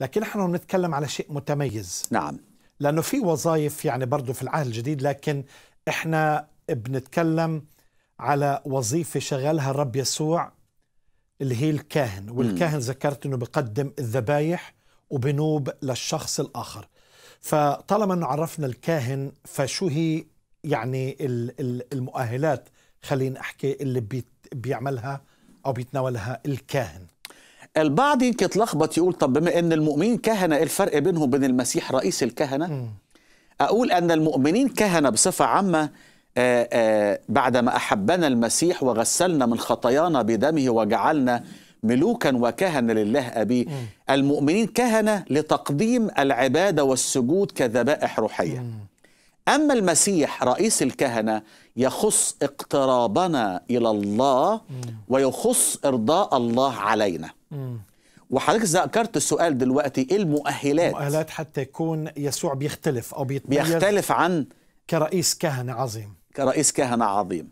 لكن نحن بنتكلم على شيء متميز نعم لأنه في وظائف يعني برضه في العهد الجديد لكن إحنا بنتكلم على وظيفة شغلها الرب يسوع اللي هي الكاهن والكاهن ذكرت أنه بقدم الذبايح وبنوب للشخص الآخر فطالما أنه عرفنا الكاهن فشو هي يعني المؤهلات خليني أحكي اللي بيعملها أو بيتناولها الكاهن البعض يمكن يتلخبط يقول طب بما ان المؤمنين كهنه ايه الفرق بينهم وبين المسيح رئيس الكهنه اقول ان المؤمنين كهنه بصفه عامه آه، آه، بعدما احبنا المسيح وغسلنا من خطايانا بدمه وجعلنا ملوكا وكهنه لله ابيه م. المؤمنين كهنه لتقديم العباده والسجود كذبائح روحيه م. اما المسيح رئيس الكهنه يخص اقترابنا الى الله م. ويخص ارضاء الله علينا وحضرتك ذكرت السؤال دلوقتي ايه المؤهلات المؤهلات حتى يكون يسوع بيختلف او بيتغير بيختلف عن كرئيس كهنه عظيم كرئيس كهنه عظيم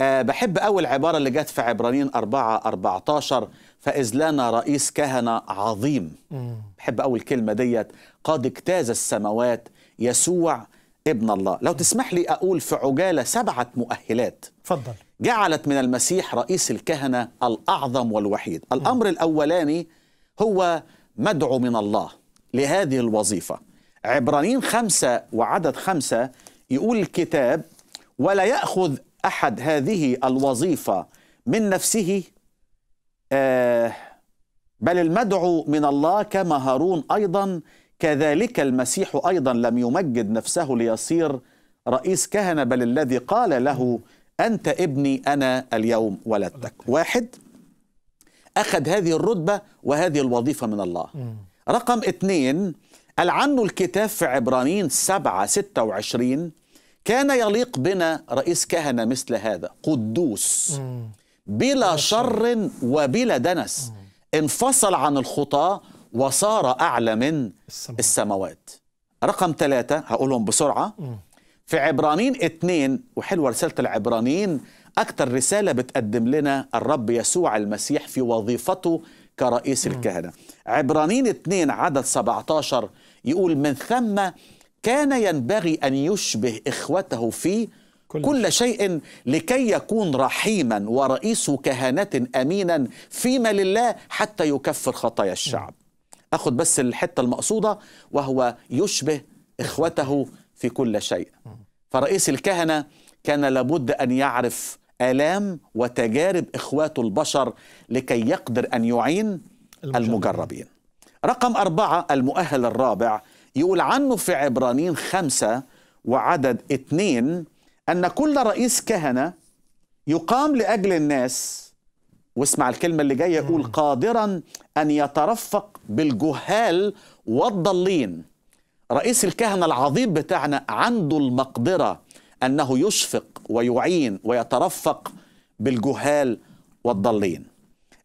أه بحب أول عبارة اللي جت في عبرانيين 4 14 فإذ لنا رئيس كهنة عظيم مم. بحب أول كلمة ديت قد اجتاز السماوات يسوع ابن الله لو مم. تسمح لي أقول في عجالة سبعة مؤهلات فضل جعلت من المسيح رئيس الكهنه الاعظم والوحيد الامر الاولاني هو مدعو من الله لهذه الوظيفه عبرانيين خمسه وعدد خمسه يقول الكتاب ولا ياخذ احد هذه الوظيفه من نفسه آه بل المدعو من الله كما هارون ايضا كذلك المسيح ايضا لم يمجد نفسه ليصير رئيس كهنه بل الذي قال له أنت ابني أنا اليوم ولدتك واحد أخذ هذه الرتبة وهذه الوظيفة من الله رقم اثنين العنه الكتاب في عبرانيين 7 26 كان يليق بنا رئيس كهنة مثل هذا قدوس بلا شر وبلا دنس انفصل عن الخطاة وصار أعلى من السماوات رقم ثلاثة هقولهم بسرعة في عبرانين اثنين وحلوة رسالة العبرانيين أكثر رسالة بتقدم لنا الرب يسوع المسيح في وظيفته كرئيس الكهنة عبرانين اثنين عدد 17 يقول من ثم كان ينبغي أن يشبه إخوته في كل, كل شيء لكي يكون رحيما ورئيس كهنة أمينا فيما لله حتى يكفر خطايا الشعب أخذ بس الحتة المقصودة وهو يشبه إخوته في كل شيء فرئيس الكهنة كان لابد أن يعرف آلام وتجارب إخواته البشر لكي يقدر أن يعين المجربين رقم أربعة المؤهل الرابع يقول عنه في عبرانين خمسة وعدد اثنين أن كل رئيس كهنة يقام لأجل الناس واسمع الكلمة اللي جاية يقول قادرا أن يترفق بالجهال والضالين رئيس الكهنة العظيم بتاعنا عنده المقدرة أنه يشفق ويعين ويترفق بالجهال والضالين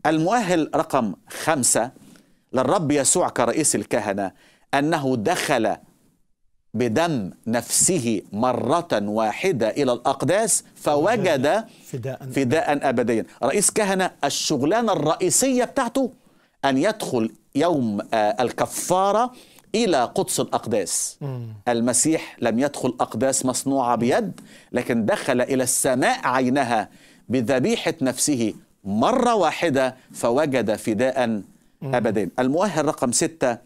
المؤهل رقم خمسة للرب يسوع كرئيس الكهنة أنه دخل بدم نفسه مرة واحدة إلى الأقداس فوجد فداء, فداء أبديا رئيس كهنة الشغلانة الرئيسية بتاعته أن يدخل يوم آه، الكفارة إلى قدس الأقداس مم. المسيح لم يدخل أقداس مصنوعة بيد لكن دخل إلى السماء عينها بذبيحة نفسه مرة واحدة فوجد فداء أبدين المؤهل رقم ستة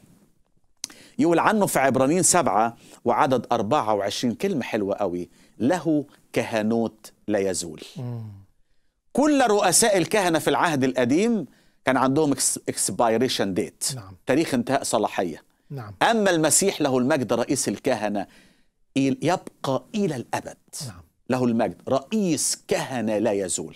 يقول عنه في عبرانيين سبعة وعدد 24 كلمة حلوة قوي له كهنوت لا يزول مم. كل رؤساء الكهنة في العهد القديم كان عندهم اكسبايريشن ديت نعم. تاريخ انتهاء صلاحيه نعم. أما المسيح له المجد رئيس الكهنة يبقى إلى الأبد نعم. له المجد رئيس كهنة لا يزول